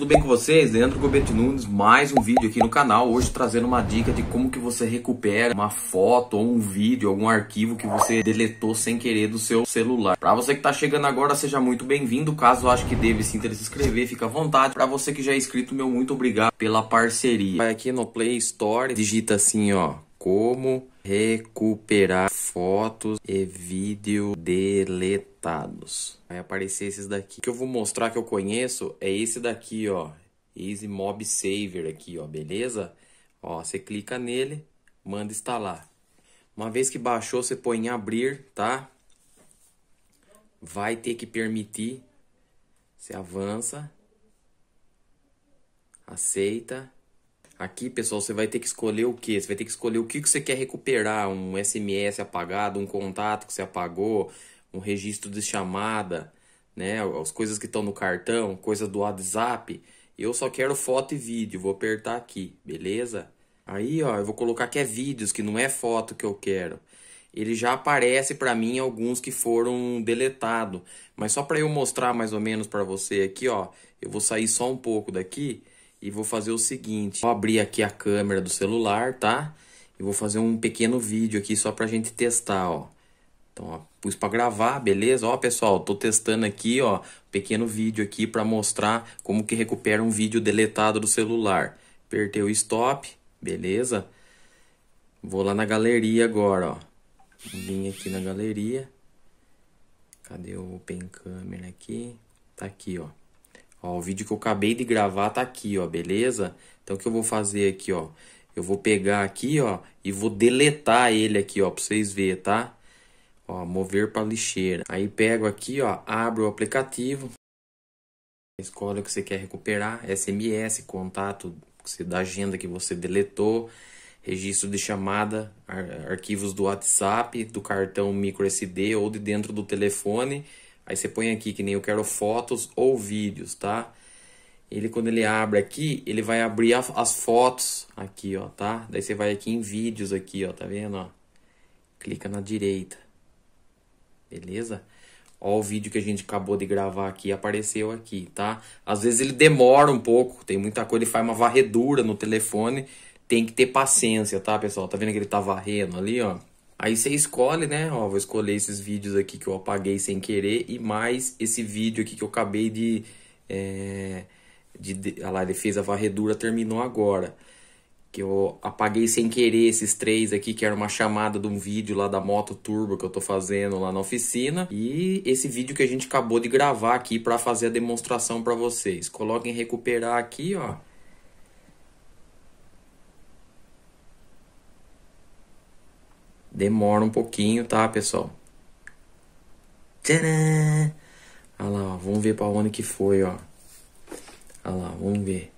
tudo bem com vocês? Leandro Gobete Nunes, mais um vídeo aqui no canal, hoje trazendo uma dica de como que você recupera uma foto ou um vídeo, algum arquivo que você deletou sem querer do seu celular. Para você que tá chegando agora, seja muito bem-vindo, caso acho que deve sim ter se inscrever, fica à vontade. Para você que já é inscrito, meu muito obrigado pela parceria. Vai aqui no Play Store, digita assim, ó, como recuperar fotos e vídeo deletado Vai aparecer esses daqui. O que eu vou mostrar que eu conheço é esse daqui, ó. Easy Mob Saver aqui, ó, beleza? Ó, você clica nele, manda instalar. Uma vez que baixou, você põe em abrir, tá? Vai ter que permitir. Você avança. Aceita. Aqui, pessoal, você vai ter que escolher o que? Você vai ter que escolher o que, que você quer recuperar. Um SMS apagado, um contato que você apagou, um registro de chamada, né? As coisas que estão no cartão, coisa do WhatsApp. Eu só quero foto e vídeo, vou apertar aqui, beleza? Aí, ó, eu vou colocar que é vídeos, que não é foto que eu quero. Ele já aparece para mim alguns que foram deletado, mas só para eu mostrar mais ou menos para você aqui, ó, eu vou sair só um pouco daqui e vou fazer o seguinte. Vou abrir aqui a câmera do celular, tá? E vou fazer um pequeno vídeo aqui só pra gente testar, ó. Então, ó, pus para gravar, beleza? Ó, pessoal, tô testando aqui, ó, pequeno vídeo aqui para mostrar como que recupera um vídeo deletado do celular. Apertei o stop, beleza? Vou lá na galeria agora, ó. Vim aqui na galeria. Cadê o Open Camera aqui? Tá aqui, ó. Ó, o vídeo que eu acabei de gravar tá aqui, ó, beleza? Então, o que eu vou fazer aqui, ó? Eu vou pegar aqui, ó, e vou deletar ele aqui, ó, pra vocês verem, tá? Ó, mover para lixeira. Aí pego aqui, ó, abro o aplicativo. Escolhe o que você quer recuperar, SMS, contato da agenda que você deletou, registro de chamada, ar arquivos do WhatsApp, do cartão micro SD ou de dentro do telefone. Aí você põe aqui que nem eu quero fotos ou vídeos, tá? Ele quando ele abre aqui, ele vai abrir a, as fotos aqui, ó, tá? Daí você vai aqui em vídeos aqui, ó, tá vendo, ó? Clica na direita beleza? Ó, o vídeo que a gente acabou de gravar aqui apareceu aqui, tá? Às vezes ele demora um pouco, tem muita coisa, ele faz uma varredura no telefone, tem que ter paciência, tá, pessoal? Tá vendo que ele tá varrendo ali, ó? Aí você escolhe, né? Ó, vou escolher esses vídeos aqui que eu apaguei sem querer e mais esse vídeo aqui que eu acabei de... É, de, de ah lá, ele fez a varredura, terminou agora que eu apaguei sem querer esses três aqui, que era uma chamada de um vídeo lá da moto turbo que eu tô fazendo lá na oficina, e esse vídeo que a gente acabou de gravar aqui para fazer a demonstração para vocês. Coloquem recuperar aqui, ó. Demora um pouquinho, tá, pessoal? Tcharam! Olha lá, ó, vamos ver para onde que foi, ó. Olha lá, vamos ver.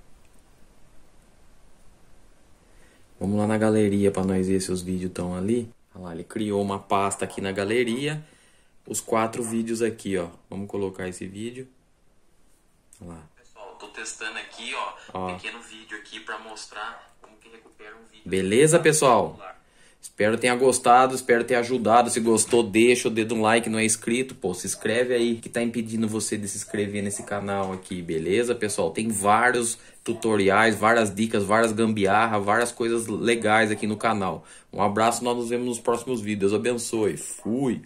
Vamos lá na galeria para nós ver se os vídeos estão ali. Olha lá, ele criou uma pasta aqui na galeria. Os quatro vídeos aqui, ó. Vamos colocar esse vídeo. Olha lá. Pessoal, tô testando aqui, ó, ó. Um pequeno vídeo aqui para mostrar como que recupera um vídeo. Beleza, pessoal? Espero tenha gostado, espero ter ajudado. Se gostou, deixa o dedo no like, não é inscrito, pô, se inscreve aí que tá impedindo você de se inscrever nesse canal aqui, beleza, pessoal? Tem vários tutoriais, várias dicas, várias gambiarra, várias coisas legais aqui no canal. Um abraço, nós nos vemos nos próximos vídeos. Deus abençoe. Fui.